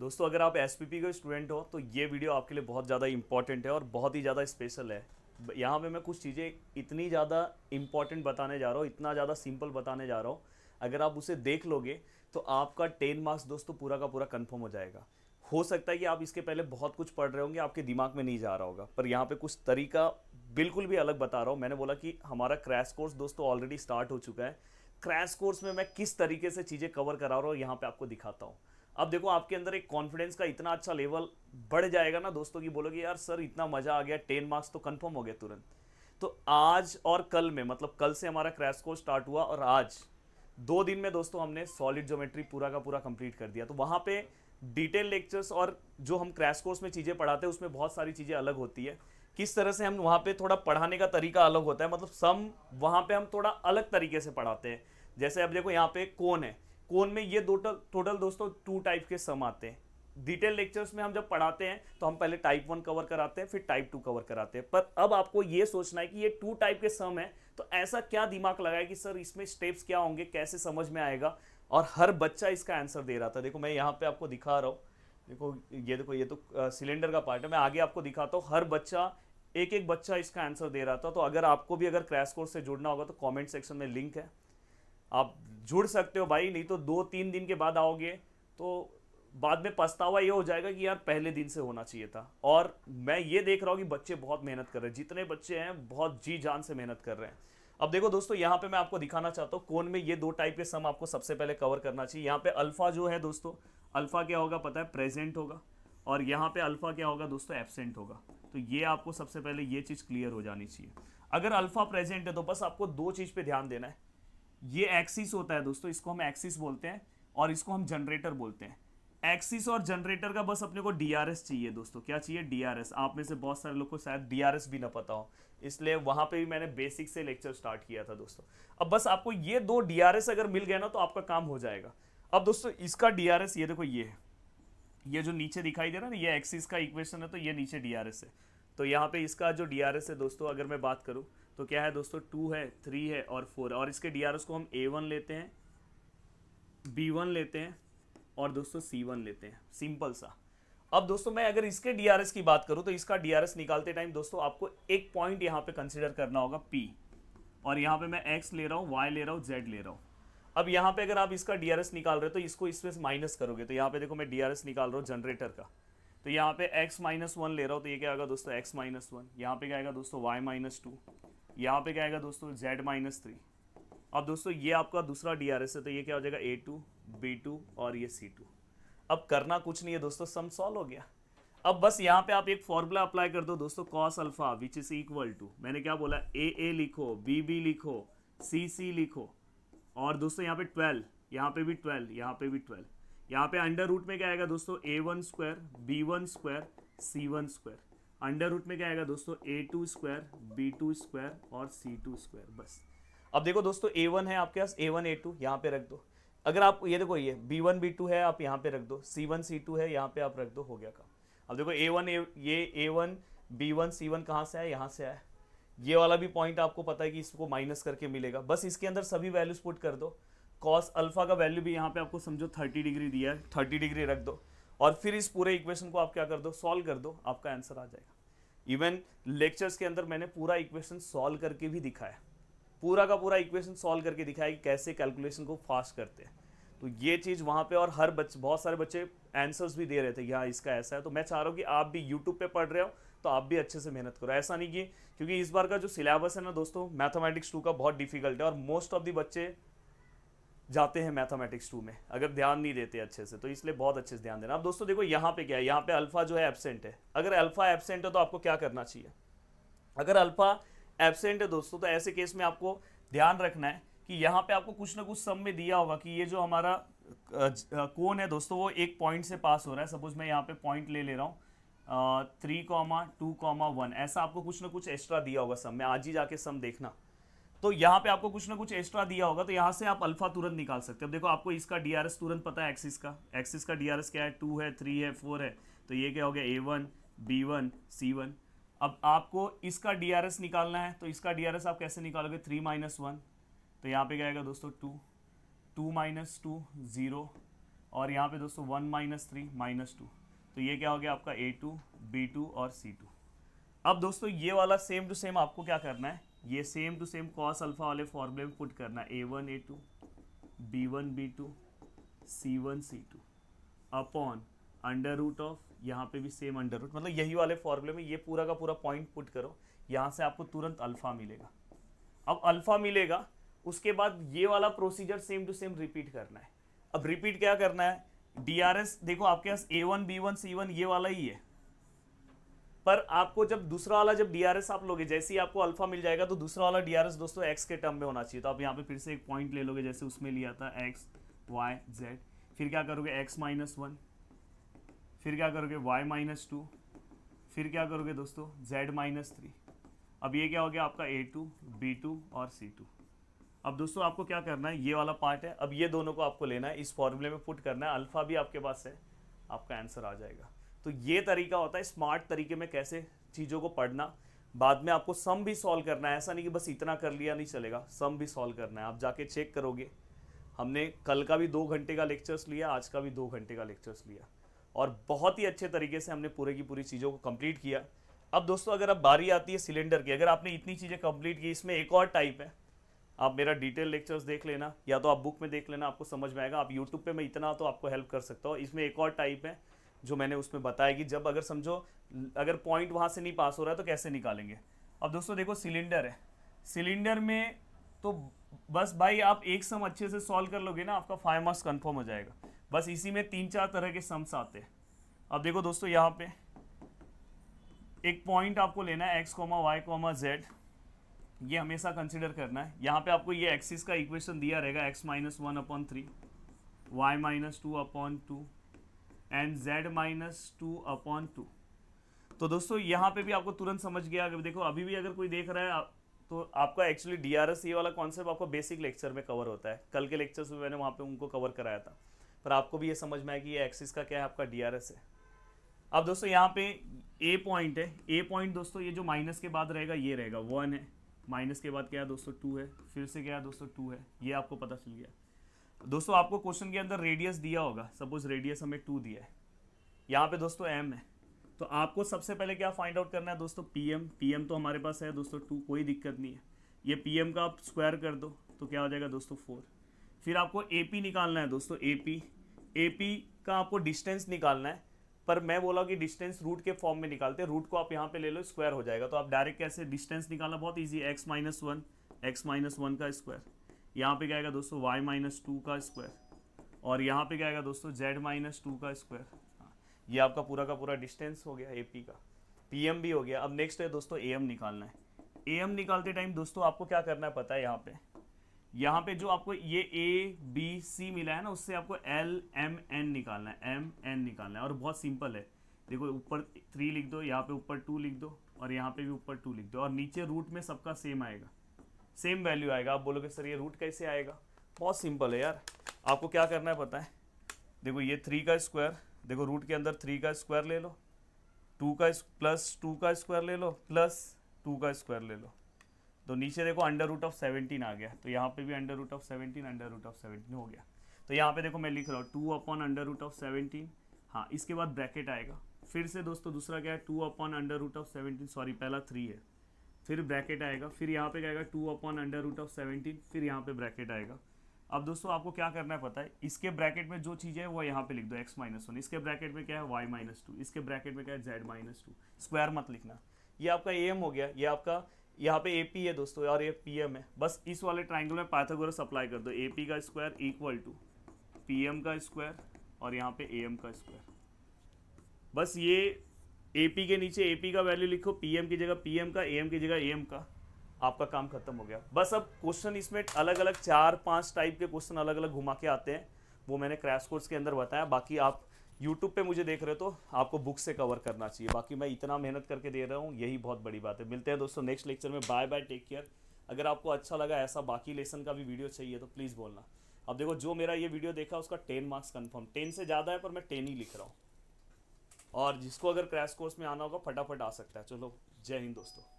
दोस्तों अगर आप एस पी के स्टूडेंट हो तो ये वीडियो आपके लिए बहुत ज़्यादा इंपॉर्टेंट है और बहुत ही ज़्यादा स्पेशल है यहाँ पे मैं कुछ चीज़ें इतनी ज़्यादा इम्पॉर्टेंट बताने जा रहा हूँ इतना ज़्यादा सिंपल बताने जा रहा हूँ अगर आप उसे देख लोगे तो आपका टेन मार्क्स दोस्तों पूरा का पूरा कन्फर्म हो जाएगा हो सकता है कि आप इसके पहले बहुत कुछ पढ़ रहे होंगे आपके दिमाग में नहीं जा रहा होगा पर यहाँ पे कुछ तरीका बिल्कुल भी अलग बता रहा हूँ मैंने बोला कि हमारा क्रैश कोर्स दोस्तों ऑलरेडी स्टार्ट हो चुका है क्रैश कोर्स में मैं किस तरीके से चीज़ें कवर करा रहा हूँ यहाँ पर आपको दिखाता हूँ अब देखो आपके अंदर एक कॉन्फिडेंस का इतना अच्छा लेवल बढ़ जाएगा ना दोस्तों की बोलोगे यार सर इतना मजा आ गया टेन मार्क्स तो कन्फर्म हो गया तुरंत तो आज और कल में मतलब कल से हमारा क्रैश कोर्स स्टार्ट हुआ और आज दो दिन में दोस्तों हमने सॉलिड ज्योमेट्री पूरा का पूरा कंप्लीट कर दिया तो वहाँ पे डिटेल लेक्चर्स और जो हम क्रैश कोर्स में चीज़ें पढ़ाते हैं उसमें बहुत सारी चीज़ें अलग होती है किस तरह से हम वहाँ पे थोड़ा पढ़ाने का तरीका अलग होता है मतलब सम वहाँ पे हम थोड़ा अलग तरीके से पढ़ाते हैं जैसे अब देखो यहाँ पे कौन है कोन में ये दो टोटल दोस्तों टू टाइप के सम आते हैं डिटेल लेक्चर्स में हम जब पढ़ाते हैं तो हम पहले टाइप वन कवर कराते हैं फिर टाइप टू कवर कराते हैं पर अब आपको ये सोचना है कि ये टू टाइप के सम है तो ऐसा क्या दिमाग लगाया कि सर इसमें स्टेप्स क्या होंगे कैसे समझ में आएगा और हर बच्चा इसका आंसर दे रहा था देखो मैं यहाँ पे आपको दिखा रहा हूँ देखो ये देखो ये तो सिलेंडर का पार्ट है मैं आगे आपको दिखाता हूँ हर बच्चा एक एक बच्चा इसका आंसर दे रहा था तो अगर आपको भी अगर क्रैश कोर्स से जुड़ना होगा तो कॉमेंट सेक्शन में लिंक है आप जुड़ सकते हो भाई नहीं तो दो तीन दिन के बाद आओगे तो बाद में पछतावा ये हो जाएगा कि यार पहले दिन से होना चाहिए था और मैं ये देख रहा हूँ कि बच्चे बहुत मेहनत कर रहे हैं जितने बच्चे हैं बहुत जी जान से मेहनत कर रहे हैं अब देखो दोस्तों यहाँ पे मैं आपको दिखाना चाहता हूँ कौन में ये दो टाइप के सम आपको सबसे पहले कवर करना चाहिए यहाँ पे अल्फ़ा जो है दोस्तों अल्फ़ा क्या होगा पता है प्रेजेंट होगा और यहाँ पे अल्फ़ा क्या होगा दोस्तों एबसेंट होगा तो ये आपको सबसे पहले ये चीज़ क्लियर हो जानी चाहिए अगर अल्फ़ा प्रेजेंट है तो बस आपको दो चीज़ पर ध्यान देना है ये एक्सिस होता है दोस्तों इसको हम एक्सिस बोलते हैं और इसको हम जनरेटर बोलते हैं एक्सिस और जनरेटर का बस अपने को डीआरएस चाहिए दोस्तों क्या चाहिए डीआरएस आप में से बहुत सारे लोग को शायद डीआरएस भी ना पता हो इसलिए वहां पे भी मैंने बेसिक से लेक्चर स्टार्ट किया था दोस्तों अब बस आपको ये दो डीआरएस अगर मिल गया ना तो आपका काम हो जाएगा अब दोस्तों इसका डीआरएस ये देखो ये है ये जो नीचे दिखाई दे रहा है ना ये एक्सिस का इक्वेशन है तो ये नीचे डीआरएस है तो यहाँ पे इसका जो डीआरएस है दोस्तों अगर मैं बात करूँ तो क्या है दोस्तों टू है थ्री है और फोर और इसके डी को हम ए वन लेते हैं बी वन लेते हैं और दोस्तों सी वन लेते हैं सिंपल सा अब दोस्तों मैं अगर इसके डी की बात करूँ तो इसका डी निकालते टाइम दोस्तों आपको एक पॉइंट यहाँ पे कंसिडर करना होगा पी और यहाँ पे मैं एक्स ले रहा हूँ वाई ले रहा हूँ जेड ले रहा हूँ अब यहाँ पे अगर आप इसका डी निकाल रहे हो तो इसको इसमें से माइनस करोगे तो यहाँ पे देखो मैं डी निकाल रहा हूँ जनरेटर का तो यहाँ पे x माइनस वन ले रहा हूँ तो ये क्या आएगा दोस्तों x माइनस वन यहाँ पे क्या आएगा दोस्तों y माइनस टू यहाँ पे क्या आएगा दोस्तों z माइनस थ्री अब दोस्तों ये आपका दूसरा डी आर एस है तो ये क्या हो जाएगा ए टू बी टू और ये सी टू अब करना कुछ नहीं है दोस्तों सम सॉल्व हो गया अब बस यहाँ पे आप एक फॉर्मूला अप्लाई कर दो दोस्तों cos alpha which is equal to मैंने क्या बोला ए ए लिखो बी बी लिखो सी सी लिखो और दोस्तों यहाँ पे ट्वेल्व यहाँ पे भी ट्वेल्व यहाँ पे भी ट्वेल्व यहाँ पे अंडर रूट में क्या आएगा दोस्तों A one square B one square C one square under root में क्या आएगा दोस्तों A two square B two square और सी टू स्क्वायर बस अब देखो दोस्तों ए वन है आपके पास ए वन ए टू यहाँ पे रख दो अगर आप ये देखो ये बी वन बी टू है आप यहाँ पे रख दो सी वन सी टू है यहाँ पे आप रख दो हो गया काम अब देखो ए वन ये A one B one C one कहाँ से आया यहाँ से आया ये वाला भी पॉइंट आपको पता है कि इसको माइनस करके मिलेगा बस इसके अंदर सभी वैल्यूज पुट कर दो कॉस अल्फा का वैल्यू भी यहाँ पे आपको समझो थर्टी डिग्री दिया है थर्टी डिग्री रख दो और फिर इस पूरे इक्वेशन को आप क्या कर दो सॉल्व कर दो आपका आंसर आ जाएगा इवन लेक्चर्स के अंदर मैंने पूरा इक्वेशन सॉल्व करके भी दिखाया पूरा का पूरा इक्वेशन सॉल्व करके दिखाया कि कैसे कैलकुलेशन को फास्ट करते हैं तो ये चीज़ वहाँ पे और हर बच्चे बहुत सारे बच्चे आंसर्स भी दे रहे थे यहाँ इसका ऐसा है तो मैं चाह रहा हूँ कि आप भी यूट्यूब पे पढ़ रहे हो तो आप भी अच्छे से मेहनत करो ऐसा नहीं कि क्योंकि इस बार का जो सिलेबस है ना दोस्तों मैथमेटिक्स टू का बहुत डिफिकल्ट है और मोस्ट ऑफ दी बच्चे जाते हैं मैथमेटिक्स टू में अगर ध्यान नहीं देते अच्छे से तो इसलिए बहुत अच्छे से ध्यान देना अब दोस्तों देखो यहाँ पे क्या है यहाँ पे अल्फ़ा जो है एबसेंट है अगर अल्फ़ा एबसेंट है तो आपको क्या करना चाहिए अगर अल्फ़ा एबसेंट है दोस्तों तो ऐसे केस में आपको ध्यान रखना है कि यहाँ पे आपको कुछ ना कुछ सम में दिया होगा कि ये जो हमारा कोन है दोस्तों वो एक पॉइंट से पास हो रहा है सपोज मैं यहाँ पे पॉइंट ले ले रहा हूँ three comma two comma one ऐसा आपको कुछ ना कुछ एक्स्ट्रा दिया होगा सम में आज ही जाके सम देखना तो यहाँ पे आपको कुछ ना कुछ एक्स्ट्रा दिया होगा तो यहाँ से आप अल्फा तुरंत निकाल सकते हैं अब देखो आपको इसका डीआरएस तुरंत पता है एक्सिस का एक्सिस का डीआरएस क्या है टू है थ्री है फोर है तो ये क्या हो गया A one B one C one अब आपको इसका डीआरएस निकालना है तो इसका डीआरएस आप कैसे निकालोगे थ्री माइनस वन तो यहाँ पे क्या आएगा दोस्तों two two minus two zero और यहाँ पे दोस्तों one minus three minus two तो ये क्या हो गया आपका ए टू बी टू और सी टू अब दोस्तों ये वाला सेम टू सेम आपको क्या करना है ये same to same cos alpha वाले फॉर्मूले में पुट करना A one A two B one B two C one C two upon under root of यहाँ पे भी सेम अंडर रूट मतलब यही वाले फॉर्मूले में ये पूरा का पूरा पॉइंट पुट करो यहाँ से आपको तुरंत अल्फ़ा मिलेगा अब अल्फ़ा मिलेगा उसके बाद ये वाला procedure same to same repeat करना है अब रिपीट क्या करना है डी देखो आपके पास A one B one C one ये वाला ही है पर आपको जब दूसरा वाला जब डीआरएस आप लोगे जैसे ही आपको अल्फा मिल जाएगा तो दूसरा वाला डीआरएस दोस्तों एक्स के टर्म में होना चाहिए तो आप यहाँ पे फिर से एक पॉइंट ले लोगे जैसे उसमें लिया था एक्स वाई जेड फिर क्या करोगे एक्स माइनस वन फिर क्या करोगे वाई माइनस टू फिर क्या करोगे दोस्तों जेड माइनस थ्री अब ये क्या हो गया आपका ए टू बी टू और सी टू अब दोस्तों आपको क्या करना है ये वाला पार्ट है अब ये दोनों को आपको लेना है इस फॉर्मूले में पुट करना है अल्फ़ा भी आपके पास है आपका आंसर आ जाएगा तो ये तरीका होता है स्मार्ट तरीके में कैसे चीज़ों को पढ़ना बाद में आपको सम भी सॉल्व करना है ऐसा नहीं कि बस इतना कर लिया नहीं चलेगा सम भी सॉल्व करना है आप जाके चेक करोगे हमने कल का भी दो घंटे का लेक्चर्स लिया आज का भी दो घंटे का लेक्चर्स लिया और बहुत ही अच्छे तरीके से हमने पूरे की पूरी चीज़ों को कम्प्लीट किया अब दोस्तों अगर अब बारी आती है सिलेंडर की अगर आपने इतनी चीज़ें कंप्लीट की इसमें एक और टाइप है आप मेरा डिटेल लेक्चर्स देख लेना या तो आप बुक में देख लेना आपको समझ में आएगा आप यूट्यूब पे मैं इतना तो आपको हेल्प कर सकता हूँ इसमें एक और टाइप है जो मैंने उसमें बताया कि जब अगर समझो अगर पॉइंट वहाँ से नहीं पास हो रहा है तो कैसे निकालेंगे अब दोस्तों देखो सिलेंडर है सिलेंडर में तो बस भाई आप एक सम अच्छे से सॉल्व कर लोगे ना आपका फाइव मार्क्स कन्फर्म हो जाएगा बस इसी में तीन चार तरह के सम्स आते हैं अब देखो दोस्तों यहाँ पे एक पॉइंट आपको लेना है X comma Y comma Z ये हमेशा कंसिडर करना है यहाँ पे आपको ये एक्सिस का इक्वेशन दिया रहेगा X minus one upon three Y minus two upon two and Z minus two upon two तो दोस्तों यहाँ पे भी आपको तुरंत समझ गया अगर देखो अभी भी अगर कोई देख रहा है आप, तो आपका एक्चुअली डी आर एस ये वाला कॉन्सेप्ट आपको बेसिक लेक्चर में कवर होता है कल के लेक्चर्स में मैंने वहाँ पे उनको कवर कराया था पर आपको भी ये समझ में आया कि ये एक्सिस का क्या है आपका डी आर एस है अब दोस्तों यहाँ पे ए पॉइंट है ए पॉइंट दोस्तों ये जो माइनस के बाद रहेगा ये रहेगा वन है माइनस के बाद क्या है दोस्तों टू है फिर से क्या है दोस्तों टू है ये आपको पता चल गया दोस्तों आपको क्वेश्चन के अंदर रेडियस दिया होगा सपोज रेडियस हमें टू दिया है यहाँ पे दोस्तों एम है तो आपको सबसे पहले क्या फाइंड आउट करना है दोस्तों पीएम पीएम तो हमारे पास है दोस्तों टू कोई दिक्कत नहीं है ये पीएम का आप स्क्वायर कर दो तो क्या हो जाएगा दोस्तों फोर फिर आपको पी निकालना है दोस्तों ए पी ए पी का आपको डिस्टेंस निकालना है पर मैं बोला कि डिस्टेंस रूट के फॉर्म में निकालते हैं रूट को आप यहाँ पे ले लो स्क्वायर हो जाएगा तो आप डायरेक्ट कैसे डिस्टेंस निकालना बहुत easy X minus one X minus one का स्क्वायर यहाँ पे क्या आएगा दोस्तों y माइनस टू का स्क्वायर और यहाँ पे क्या आएगा दोस्तों z माइनस टू का स्क्वायर हाँ ये आपका पूरा का पूरा डिस्टेंस हो गया AP का एम भी हो गया अब नेक्स्ट है दोस्तों एम निकालना है AM निकालते टाइम दोस्तों आपको क्या करना है पता है यहाँ पे यहाँ पे जो आपको ये ए बी सी मिला है ना उससे आपको एल एम एन निकालना है एम एन निकालना है और बहुत सिंपल है देखो ऊपर थ्री लिख दो यहाँ पे ऊपर टू लिख दो और यहाँ पे भी ऊपर टू लिख दो और नीचे रूट में सबका सेम आएगा सेम वैल्यू आएगा आप बोलोगे सर ये रूट कैसे आएगा बहुत सिंपल है यार आपको क्या करना है पता है देखो ये थ्री का स्क्वायर देखो रूट के अंदर थ्री का स्क्वायर ले लो टू का प्लस टू का स्क्वायर ले लो प्लस टू का स्क्वायर ले लो तो नीचे देखो अंडर रूट ऑफ सेवनटीन आ गया तो यहाँ पे भी under root of seventeen under root of seventeen हो गया तो यहाँ पे देखो मैं लिख रहा हूँ two upon under root of seventeen हाँ इसके बाद ब्रैकेट आएगा फिर से दोस्तों दूसरा क्या है two upon under root of seventeen sorry पहला थ्री है फिर ब्रैकेट आएगा फिर यहाँ पे आएगा two upon under root of seventeen फिर यहाँ पे ब्रैकेट आएगा अब दोस्तों आपको क्या करना है पता है इसके ब्रैकेट में जो चीज़ है वो यहाँ पे लिख दो x माइनस वन इसके ब्रैकेट में क्या है y माइनस टू इसके ब्रैकेट में क्या है z माइनस टू स्क्वायर मत लिखना ये आपका ए हो गया ये आपका यहाँ पे ए पी है दोस्तों और ये पी एम है बस इस वाले ट्राइंगल में पाथागोरस अप्लाई कर दो ए पी का square equal to P M का स्क्वायर और यहाँ पे ए एम का स्क्वायर बस ये एपी के नीचे एपी का वैल्यू लिखो पीएम की जगह पीएम का एम की जगह एम का आपका काम खत्म हो गया बस अब क्वेश्चन इसमें अलग अलग चार पांच टाइप के क्वेश्चन अलग अलग घुमा के आते हैं वो मैंने क्रैश कोर्स के अंदर बताया बाकी आप यूट्यूब पे मुझे देख रहे हो तो आपको बुक से कवर करना चाहिए बाकी मैं इतना मेहनत करके दे रहा हूँ यही बहुत बड़ी बात है मिलते हैं दोस्तों नेक्स्ट लेक्चर में बाय बाय टेक केयर अगर आपको अच्छा लगा ऐसा बाकी लेसन का भी वीडियो चाहिए तो प्लीज़ बोलना अब देखो जो मेरा ये वीडियो देखा उसका टेन मार्क्स कन्फर्म टेन से ज़्यादा है पर मैं टेन ही लिख रहा हूँ और जिसको अगर क्रैश कोर्स में आना होगा फटाफट आ सकता है चलो जय हिंद दोस्तों